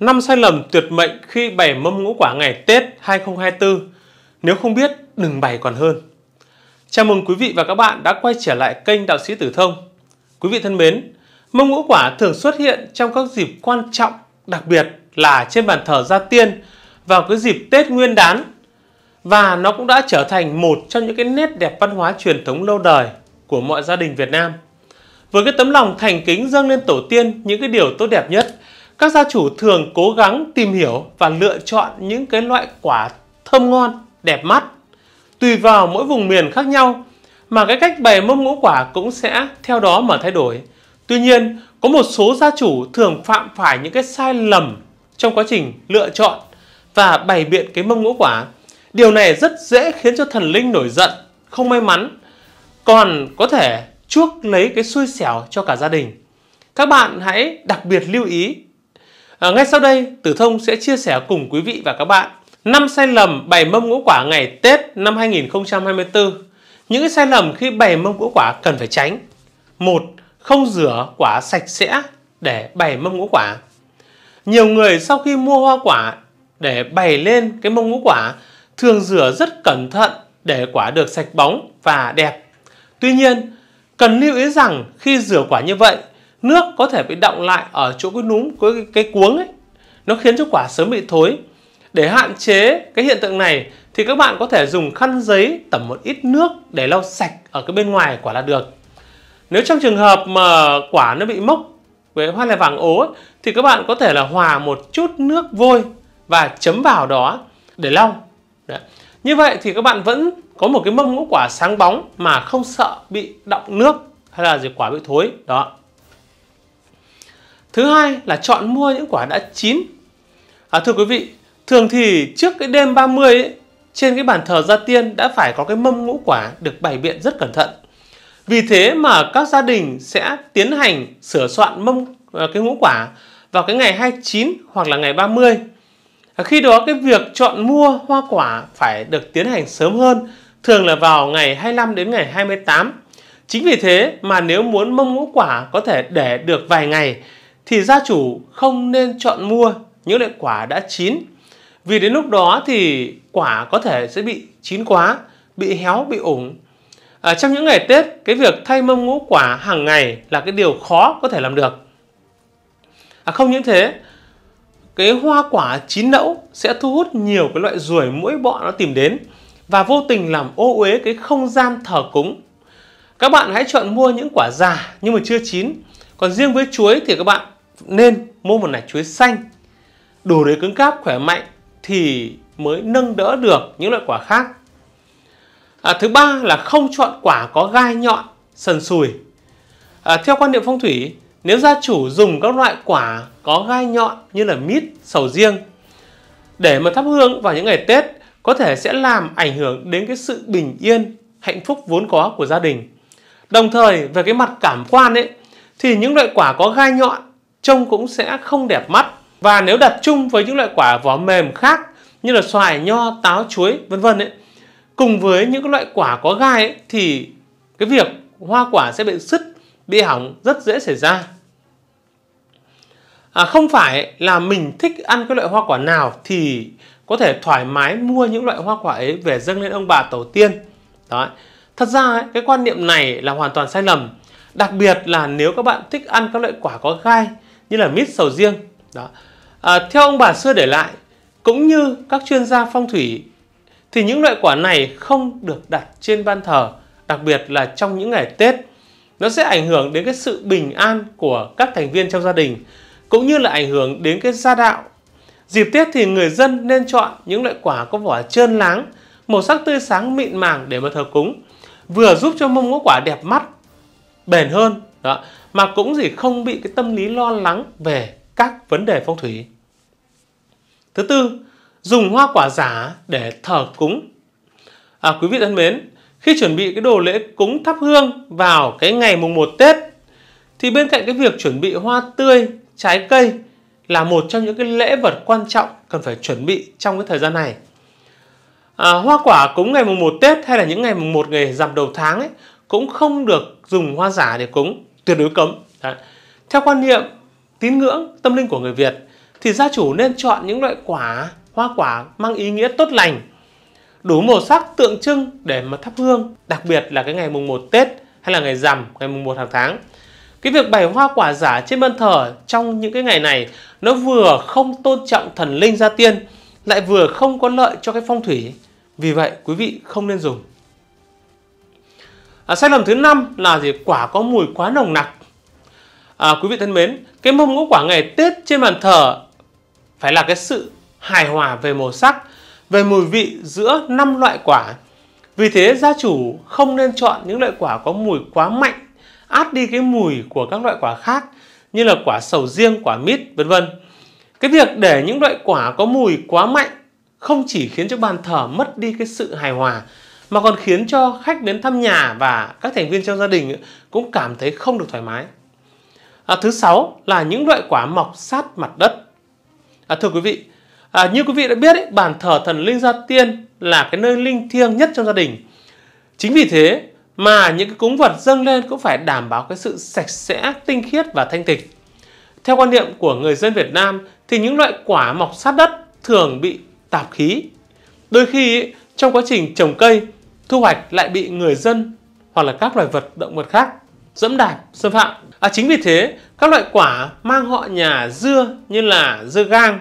5 sai lầm tuyệt mệnh khi bày mâm ngũ quả ngày Tết 2024. Nếu không biết, đừng bày còn hơn. Chào mừng quý vị và các bạn đã quay trở lại kênh Đạo sĩ Tử Thông. Quý vị thân mến, mâm ngũ quả thường xuất hiện trong các dịp quan trọng, đặc biệt là trên bàn thờ gia tiên vào cái dịp Tết Nguyên đán. Và nó cũng đã trở thành một trong những cái nét đẹp văn hóa truyền thống lâu đời của mọi gia đình Việt Nam. Với cái tấm lòng thành kính dâng lên tổ tiên những cái điều tốt đẹp nhất – các gia chủ thường cố gắng tìm hiểu và lựa chọn những cái loại quả thơm ngon, đẹp mắt. Tùy vào mỗi vùng miền khác nhau mà cái cách bày mâm ngũ quả cũng sẽ theo đó mà thay đổi. Tuy nhiên, có một số gia chủ thường phạm phải những cái sai lầm trong quá trình lựa chọn và bày biện cái mâm ngũ quả. Điều này rất dễ khiến cho thần linh nổi giận, không may mắn, còn có thể chuốc lấy cái xui xẻo cho cả gia đình. Các bạn hãy đặc biệt lưu ý À, ngay sau đây, Tử Thông sẽ chia sẻ cùng quý vị và các bạn 5 sai lầm bày mâm ngũ quả ngày Tết năm 2024. Những cái sai lầm khi bày mâm ngũ quả cần phải tránh. một Không rửa quả sạch sẽ để bày mâm ngũ quả. Nhiều người sau khi mua hoa quả để bày lên cái mâm ngũ quả thường rửa rất cẩn thận để quả được sạch bóng và đẹp. Tuy nhiên, cần lưu ý rằng khi rửa quả như vậy nước có thể bị động lại ở chỗ cái núm của cái, cái cuống ấy nó khiến cho quả sớm bị thối để hạn chế cái hiện tượng này thì các bạn có thể dùng khăn giấy tẩm một ít nước để lau sạch ở cái bên ngoài quả là được nếu trong trường hợp mà quả nó bị mốc với hoa lè vàng ố ấy, thì các bạn có thể là hòa một chút nước vôi và chấm vào đó để lau Đấy. như vậy thì các bạn vẫn có một cái mâm ngũ quả sáng bóng mà không sợ bị động nước hay là gì quả bị thối đó Thứ hai là chọn mua những quả đã chín. À, thưa quý vị, thường thì trước cái đêm 30 ấy, trên cái bàn thờ gia tiên đã phải có cái mâm ngũ quả được bày biện rất cẩn thận. Vì thế mà các gia đình sẽ tiến hành sửa soạn mâm à, cái ngũ quả vào cái ngày 29 hoặc là ngày 30. À, khi đó cái việc chọn mua hoa quả phải được tiến hành sớm hơn, thường là vào ngày 25 đến ngày 28. Chính vì thế mà nếu muốn mâm ngũ quả có thể để được vài ngày thì gia chủ không nên chọn mua những loại quả đã chín vì đến lúc đó thì quả có thể sẽ bị chín quá, bị héo, bị ủng. À, trong những ngày Tết, cái việc thay mâm ngũ quả hàng ngày là cái điều khó có thể làm được. À, không những thế, cái hoa quả chín nẫu sẽ thu hút nhiều cái loại ruồi mũi bọ nó tìm đến và vô tình làm ô uế cái không gian thờ cúng. Các bạn hãy chọn mua những quả già nhưng mà chưa chín. Còn riêng với chuối thì các bạn nên mua một nải chuối xanh đủ để cứng cáp khỏe mạnh thì mới nâng đỡ được những loại quả khác à, thứ ba là không chọn quả có gai nhọn sần sùi à, theo quan niệm phong thủy nếu gia chủ dùng các loại quả có gai nhọn như là mít sầu riêng để mà thắp hương vào những ngày tết có thể sẽ làm ảnh hưởng đến cái sự bình yên hạnh phúc vốn có của gia đình đồng thời về cái mặt cảm quan ấy thì những loại quả có gai nhọn trông cũng sẽ không đẹp mắt. Và nếu đặt chung với những loại quả vỏ mềm khác như là xoài, nho, táo, chuối, vân vân ấy, cùng với những loại quả có gai ấy, thì cái việc hoa quả sẽ bị sứt, bị hỏng rất dễ xảy ra. À, không phải là mình thích ăn cái loại hoa quả nào thì có thể thoải mái mua những loại hoa quả ấy về dâng lên ông bà tổ tiên. Đó. Thật ra ấy, cái quan niệm này là hoàn toàn sai lầm. Đặc biệt là nếu các bạn thích ăn các loại quả có gai như là mít sầu riêng đó à, theo ông bà xưa để lại cũng như các chuyên gia phong thủy thì những loại quả này không được đặt trên ban thờ đặc biệt là trong những ngày tết nó sẽ ảnh hưởng đến cái sự bình an của các thành viên trong gia đình cũng như là ảnh hưởng đến cái gia đạo dịp tết thì người dân nên chọn những loại quả có vỏ trơn láng màu sắc tươi sáng mịn màng để mà thờ cúng vừa giúp cho mâm ngũ quả đẹp mắt bền hơn đó mà cũng gì không bị cái tâm lý lo lắng về các vấn đề phong thủy thứ tư dùng hoa quả giả để thờ cúng à, quý vị thân mến khi chuẩn bị cái đồ lễ cúng thắp hương vào cái ngày mùng 1 Tết thì bên cạnh cái việc chuẩn bị hoa tươi, trái cây là một trong những cái lễ vật quan trọng cần phải chuẩn bị trong cái thời gian này. À, hoa quả cúng ngày mùng 1 Tết hay là những ngày mùng 1 ngày rằm đầu tháng ấy cũng không được dùng hoa giả để cúng tuyệt đối cấm. Đấy. Theo quan niệm tín ngưỡng tâm linh của người Việt thì gia chủ nên chọn những loại quả hoa quả mang ý nghĩa tốt lành đủ màu sắc tượng trưng để mà thắp hương đặc biệt là cái ngày mùng 1 Tết hay là ngày rằm ngày mùng 1 hàng tháng cái việc bày hoa quả giả trên bàn thờ trong những cái ngày này nó vừa không tôn trọng thần linh gia tiên lại vừa không có lợi cho cái phong thủy vì vậy quý vị không nên dùng à, sai lầm thứ năm là gì quả có mùi quá nồng nặc à, quý vị thân mến cái mâm ngũ quả ngày tết trên bàn thờ phải là cái sự hài hòa về màu sắc về mùi vị giữa năm loại quả vì thế gia chủ không nên chọn những loại quả có mùi quá mạnh át đi cái mùi của các loại quả khác như là quả sầu riêng quả mít vân vân cái việc để những loại quả có mùi quá mạnh không chỉ khiến cho bàn thờ mất đi cái sự hài hòa mà còn khiến cho khách đến thăm nhà và các thành viên trong gia đình cũng cảm thấy không được thoải mái. À, thứ sáu là những loại quả mọc sát mặt đất. À, thưa quý vị, à, như quý vị đã biết, ấy, bàn thờ thần linh gia tiên là cái nơi linh thiêng nhất trong gia đình. Chính vì thế mà những cái cúng vật dâng lên cũng phải đảm bảo cái sự sạch sẽ, tinh khiết và thanh tịnh. Theo quan niệm của người dân Việt Nam thì những loại quả mọc sát đất thường bị tạp khí. Đôi khi trong quá trình trồng cây thu hoạch lại bị người dân hoặc là các loài vật động vật khác dẫm đạp xâm phạm à, chính vì thế các loại quả mang họ nhà dưa như là dưa gang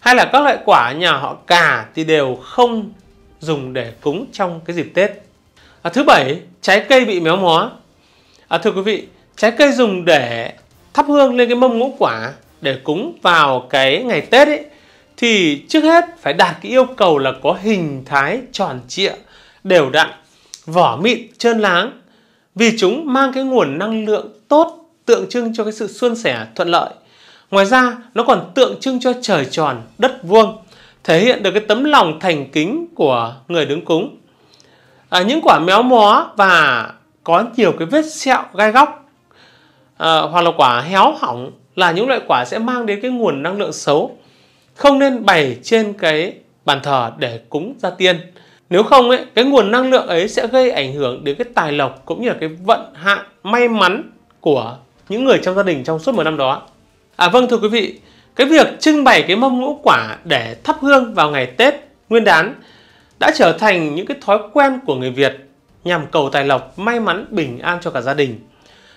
hay là các loại quả nhà họ cà thì đều không dùng để cúng trong cái dịp tết à, thứ bảy trái cây bị méo mó à, thưa quý vị trái cây dùng để thắp hương lên cái mâm ngũ quả để cúng vào cái ngày tết ấy thì trước hết phải đạt cái yêu cầu là có hình thái tròn trịa đều đặn, vỏ mịn, trơn láng vì chúng mang cái nguồn năng lượng tốt tượng trưng cho cái sự suôn sẻ thuận lợi. Ngoài ra, nó còn tượng trưng cho trời tròn, đất vuông, thể hiện được cái tấm lòng thành kính của người đứng cúng. À, những quả méo mó và có nhiều cái vết sẹo gai góc à, hoặc là quả héo hỏng là những loại quả sẽ mang đến cái nguồn năng lượng xấu. Không nên bày trên cái bàn thờ để cúng gia tiên. Nếu không ấy, cái nguồn năng lượng ấy sẽ gây ảnh hưởng đến cái tài lộc cũng như là cái vận hạn may mắn của những người trong gia đình trong suốt một năm đó. À vâng thưa quý vị, cái việc trưng bày cái mâm ngũ quả để thắp hương vào ngày Tết, Nguyên đán đã trở thành những cái thói quen của người Việt nhằm cầu tài lộc, may mắn, bình an cho cả gia đình.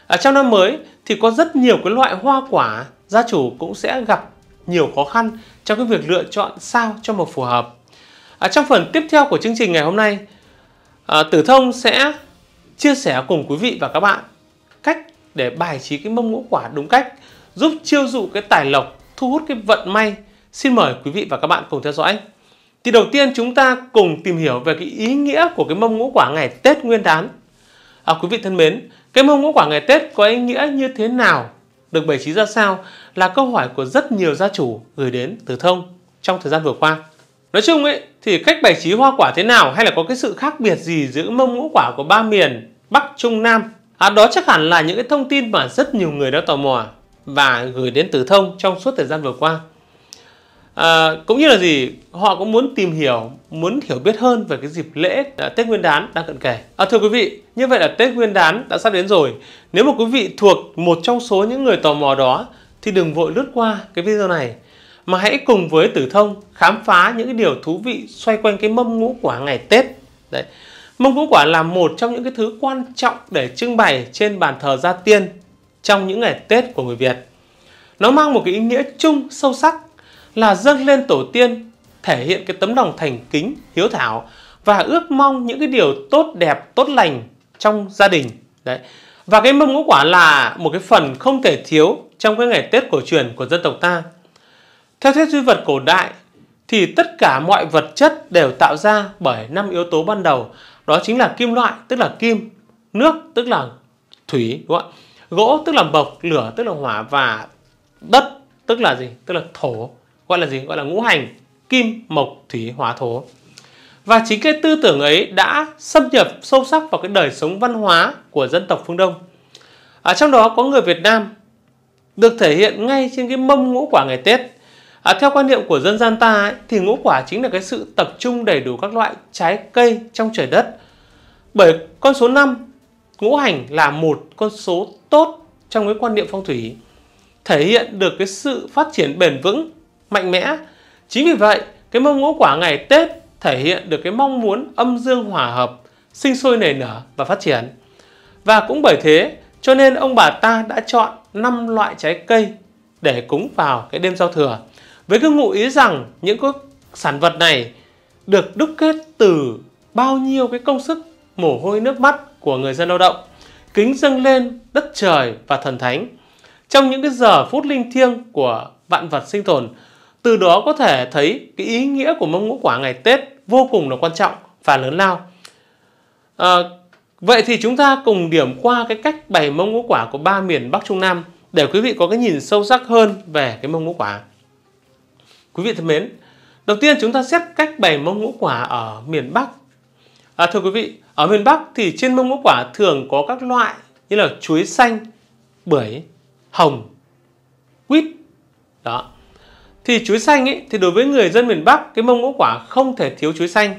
Ở à, trong năm mới thì có rất nhiều cái loại hoa quả gia chủ cũng sẽ gặp nhiều khó khăn trong cái việc lựa chọn sao cho một phù hợp à, trong phần tiếp theo của chương trình ngày hôm nay à, Tử Thông sẽ chia sẻ cùng quý vị và các bạn cách để bài trí cái mâm ngũ quả đúng cách giúp chiêu dụ cái tài lộc thu hút cái vận may xin mời quý vị và các bạn cùng theo dõi thì đầu tiên chúng ta cùng tìm hiểu về cái ý nghĩa của cái mâm ngũ quả ngày Tết Nguyên đán à, quý vị thân mến cái mâm ngũ quả ngày Tết có ý nghĩa như thế nào được bày trí ra sao là câu hỏi của rất nhiều gia chủ gửi đến Tử Thông trong thời gian vừa qua Nói chung ấy thì cách bày trí hoa quả thế nào hay là có cái sự khác biệt gì giữa mâm ngũ quả của ba miền Bắc, Trung, Nam? À, đó chắc hẳn là những cái thông tin mà rất nhiều người đã tò mò và gửi đến Tử Thông trong suốt thời gian vừa qua. À, cũng như là gì họ cũng muốn tìm hiểu muốn hiểu biết hơn về cái dịp lễ à, Tết Nguyên Đán đang cận kề. À, thưa quý vị, như vậy là Tết Nguyên Đán đã sắp đến rồi. Nếu mà quý vị thuộc một trong số những người tò mò đó thì đừng vội lướt qua cái video này mà hãy cùng với Tử Thông khám phá những cái điều thú vị xoay quanh cái mâm ngũ quả ngày Tết. Đấy. Mâm ngũ quả là một trong những cái thứ quan trọng để trưng bày trên bàn thờ gia tiên trong những ngày Tết của người Việt. Nó mang một cái ý nghĩa chung sâu sắc là dâng lên tổ tiên, thể hiện cái tấm lòng thành kính, hiếu thảo và ước mong những cái điều tốt đẹp, tốt lành trong gia đình. Đấy. Và cái mâm ngũ quả là một cái phần không thể thiếu trong cái ngày Tết cổ truyền của dân tộc ta. Theo thuyết duy vật cổ đại thì tất cả mọi vật chất đều tạo ra bởi năm yếu tố ban đầu, đó chính là kim loại tức là kim, nước tức là thủy đúng không Gỗ tức là bộc, lửa tức là hỏa và đất tức là gì? Tức là thổ. Gọi là gì? Gọi là ngũ hành, kim, mộc, thủy, hỏa, thổ. Và chính cái tư tưởng ấy đã xâm nhập sâu sắc vào cái đời sống văn hóa của dân tộc phương Đông. Ở trong đó có người Việt Nam được thể hiện ngay trên cái mâm ngũ quả ngày Tết À, theo quan niệm của dân gian ta ấy, thì ngũ quả chính là cái sự tập trung đầy đủ các loại trái cây trong trời đất. Bởi con số 5, ngũ hành là một con số tốt trong cái quan niệm phong thủy, thể hiện được cái sự phát triển bền vững, mạnh mẽ. Chính vì vậy, cái mâm ngũ quả ngày Tết thể hiện được cái mong muốn âm dương hòa hợp, sinh sôi nảy nở và phát triển. Và cũng bởi thế, cho nên ông bà ta đã chọn 5 loại trái cây để cúng vào cái đêm giao thừa với cái ngụ ý rằng những cái sản vật này được đúc kết từ bao nhiêu cái công sức mồ hôi nước mắt của người dân lao động kính dâng lên đất trời và thần thánh trong những cái giờ phút linh thiêng của vạn vật sinh tồn từ đó có thể thấy cái ý nghĩa của mâm ngũ quả ngày tết vô cùng là quan trọng và lớn lao à, vậy thì chúng ta cùng điểm qua cái cách bày mâm ngũ quả của ba miền bắc trung nam để quý vị có cái nhìn sâu sắc hơn về cái mâm ngũ quả Quý vị thân mến, đầu tiên chúng ta xét cách bày mâm ngũ quả ở miền Bắc. À, thưa quý vị, ở miền Bắc thì trên mâm ngũ quả thường có các loại như là chuối xanh, bưởi, hồng, quýt. Đó. Thì chuối xanh ấy, thì đối với người dân miền Bắc, cái mâm ngũ quả không thể thiếu chuối xanh.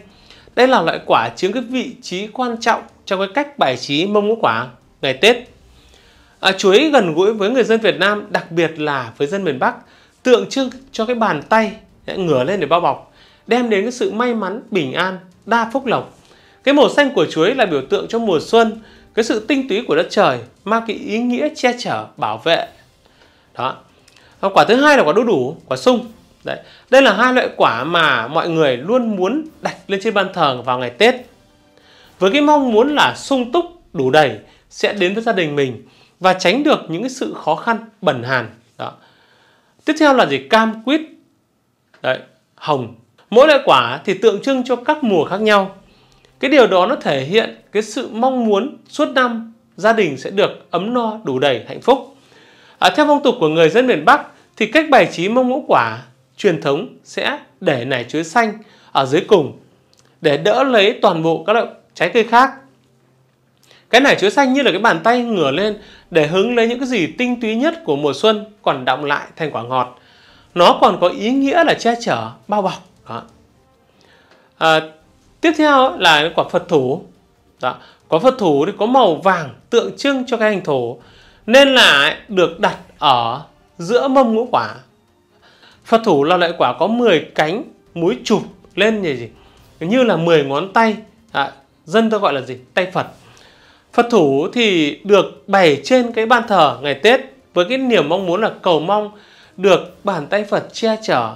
Đây là loại quả chiếm cái vị trí quan trọng trong cái cách bài trí mâm ngũ quả ngày Tết. À, chuối gần gũi với người dân Việt Nam, đặc biệt là với dân miền Bắc tượng trưng cho cái bàn tay ngửa lên để bao bọc đem đến cái sự may mắn bình an đa phúc lộc cái màu xanh của chuối là biểu tượng cho mùa xuân cái sự tinh túy của đất trời mang cái ý nghĩa che chở bảo vệ đó quả thứ hai là quả đu đủ quả sung Đấy. Đây là hai loại quả mà mọi người luôn muốn đặt lên trên bàn thờ vào ngày Tết. Với cái mong muốn là sung túc, đủ đầy sẽ đến với gia đình mình và tránh được những cái sự khó khăn bẩn hàn tiếp theo là gì cam quýt Đấy, hồng mỗi loại quả thì tượng trưng cho các mùa khác nhau cái điều đó nó thể hiện cái sự mong muốn suốt năm gia đình sẽ được ấm no đủ đầy hạnh phúc à, theo phong tục của người dân miền bắc thì cách bài trí mâm ngũ quả truyền thống sẽ để nải chuối xanh ở dưới cùng để đỡ lấy toàn bộ các loại trái cây khác cái nải chuối xanh như là cái bàn tay ngửa lên để hứng lấy những cái gì tinh túy nhất của mùa xuân còn đọng lại thành quả ngọt. Nó còn có ý nghĩa là che chở, bao bọc. Đó. À, tiếp theo là quả Phật thủ. Đó. Quả Phật thủ thì có màu vàng tượng trưng cho cái hành thổ nên là được đặt ở giữa mâm ngũ quả. Phật thủ là loại quả có 10 cánh múi chụp lên như gì? Như là 10 ngón tay. À, dân ta gọi là gì? Tay Phật. Phật thủ thì được bày trên cái bàn thờ ngày Tết với cái niềm mong muốn là cầu mong được bàn tay Phật che chở,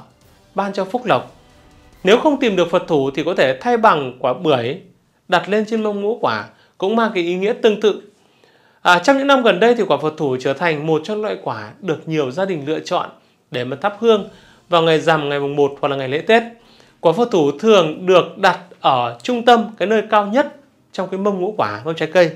ban cho phúc lộc. Nếu không tìm được Phật thủ thì có thể thay bằng quả bưởi đặt lên trên mông ngũ quả cũng mang cái ý nghĩa tương tự. À, trong những năm gần đây thì quả Phật thủ trở thành một trong loại quả được nhiều gia đình lựa chọn để mà thắp hương vào ngày rằm ngày mùng 1 hoặc là ngày lễ Tết. Quả Phật thủ thường được đặt ở trung tâm cái nơi cao nhất trong cái mâm ngũ quả mâm trái cây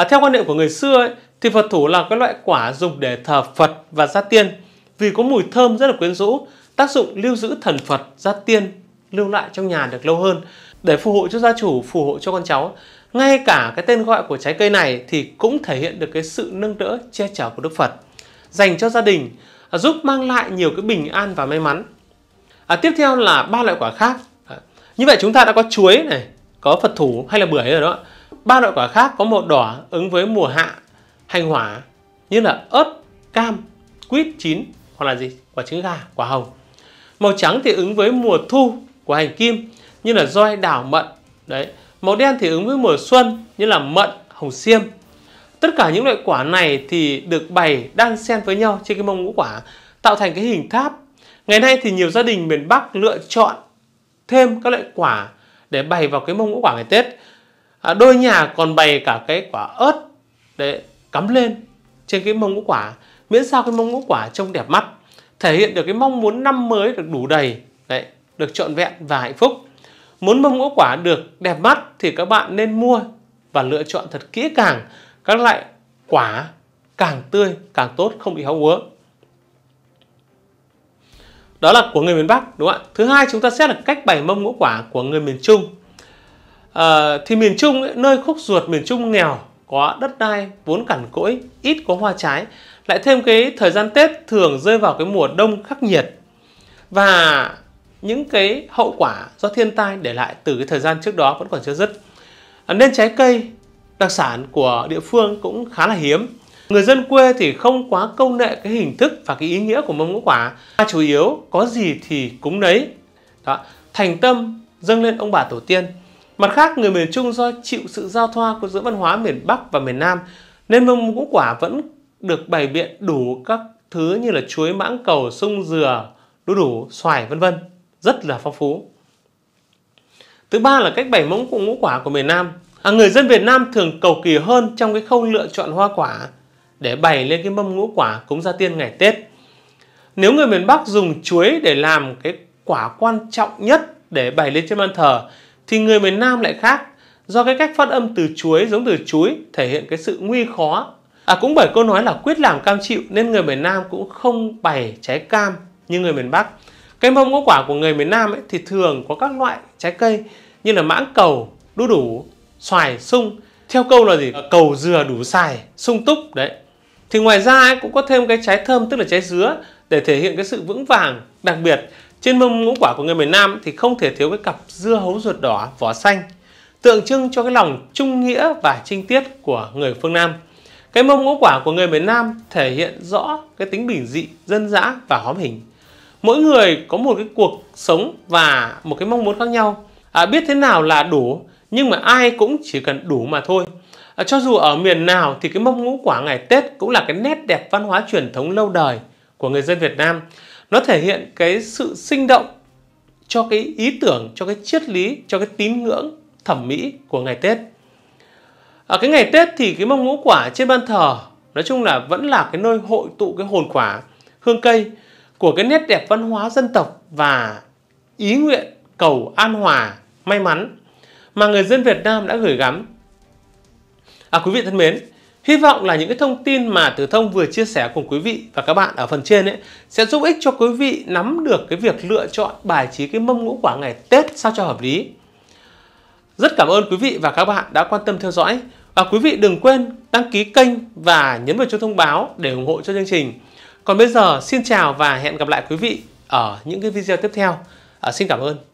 à, theo quan niệm của người xưa ấy, thì phật thủ là cái loại quả dùng để thờ phật và gia tiên vì có mùi thơm rất là quyến rũ tác dụng lưu giữ thần phật gia tiên lưu lại trong nhà được lâu hơn để phù hộ cho gia chủ phù hộ cho con cháu ngay cả cái tên gọi của trái cây này thì cũng thể hiện được cái sự nâng đỡ che chở của đức phật dành cho gia đình à, giúp mang lại nhiều cái bình an và may mắn à, tiếp theo là ba loại quả khác à, như vậy chúng ta đã có chuối này có phật thủ hay là bưởi rồi đó ba loại quả khác có màu đỏ ứng với mùa hạ hành hỏa như là ớt cam quýt chín hoặc là gì quả trứng gà quả hồng màu trắng thì ứng với mùa thu của hành kim như là roi đảo mận đấy màu đen thì ứng với mùa xuân như là mận hồng xiêm tất cả những loại quả này thì được bày đan xen với nhau trên cái mông ngũ quả tạo thành cái hình tháp ngày nay thì nhiều gia đình miền bắc lựa chọn thêm các loại quả để bày vào cái mông ngũ quả ngày tết à, đôi nhà còn bày cả cái quả ớt để cắm lên trên cái mông ngũ quả miễn sao cái mông ngũ quả trông đẹp mắt thể hiện được cái mong muốn năm mới được đủ đầy đấy được trọn vẹn và hạnh phúc muốn mông ngũ quả được đẹp mắt thì các bạn nên mua và lựa chọn thật kỹ càng các loại quả càng tươi càng tốt không bị héo úa đó là của người miền Bắc đúng không ạ thứ hai chúng ta sẽ là cách bày mâm ngũ quả của người miền Trung à, thì miền Trung nơi khúc ruột miền Trung nghèo có đất đai vốn cằn cỗi ít có hoa trái lại thêm cái thời gian Tết thường rơi vào cái mùa đông khắc nghiệt và những cái hậu quả do thiên tai để lại từ cái thời gian trước đó vẫn còn chưa dứt à, nên trái cây đặc sản của địa phương cũng khá là hiếm người dân quê thì không quá công nghệ cái hình thức và cái ý nghĩa của mâm ngũ quả mà chủ yếu có gì thì cúng đấy đó. thành tâm dâng lên ông bà tổ tiên Mặt khác, người miền Trung do chịu sự giao thoa của giữa văn hóa miền Bắc và miền Nam, nên mâm ngũ quả vẫn được bày biện đủ các thứ như là chuối mãng cầu, sung dừa, đu đủ, xoài vân vân, rất là phong phú. Thứ ba là cách bày mẫu ngũ quả của miền Nam. À, người dân Việt Nam thường cầu kỳ hơn trong cái khâu lựa chọn hoa quả để bày lên cái mâm ngũ quả cúng gia tiên ngày Tết. Nếu người miền Bắc dùng chuối để làm cái quả quan trọng nhất để bày lên trên bàn thờ thì người miền Nam lại khác do cái cách phát âm từ chuối giống từ chuối thể hiện cái sự nguy khó. À cũng bởi câu nói là quyết làm cam chịu nên người miền Nam cũng không bày trái cam như người miền Bắc. Cây mâm ngũ quả của người miền Nam ấy thì thường có các loại trái cây như là mãng cầu, đu đủ, xoài, sung. Theo câu là gì? À. Cầu dừa đủ xài, sung túc đấy. Thì ngoài ra ấy, cũng có thêm cái trái thơm tức là trái dứa để thể hiện cái sự vững vàng. Đặc biệt trên mâm ngũ quả của người miền Nam thì không thể thiếu cái cặp dưa hấu ruột đỏ vỏ xanh, tượng trưng cho cái lòng trung nghĩa và trinh tiết của người phương Nam. Cái mâm ngũ quả của người miền Nam thể hiện rõ cái tính bình dị, dân dã và hóm hình. Mỗi người có một cái cuộc sống và một cái mong muốn khác nhau. À, biết thế nào là đủ, nhưng mà ai cũng chỉ cần đủ mà thôi. À, cho dù ở miền nào thì cái mâm ngũ quả ngày Tết cũng là cái nét đẹp văn hóa truyền thống lâu đời của người dân Việt Nam nó thể hiện cái sự sinh động cho cái ý tưởng cho cái triết lý cho cái tín ngưỡng thẩm mỹ của ngày tết ở à, cái ngày tết thì cái mâm ngũ quả trên ban thờ nói chung là vẫn là cái nơi hội tụ cái hồn quả hương cây của cái nét đẹp văn hóa dân tộc và ý nguyện cầu an hòa may mắn mà người dân Việt Nam đã gửi gắm à quý vị thân mến Hy vọng là những cái thông tin mà Từ Thông vừa chia sẻ cùng quý vị và các bạn ở phần trên ấy sẽ giúp ích cho quý vị nắm được cái việc lựa chọn bài trí cái mâm ngũ quả ngày Tết sao cho hợp lý. Rất cảm ơn quý vị và các bạn đã quan tâm theo dõi và quý vị đừng quên đăng ký kênh và nhấn vào chuông thông báo để ủng hộ cho chương trình. Còn bây giờ xin chào và hẹn gặp lại quý vị ở những cái video tiếp theo. À, xin cảm ơn.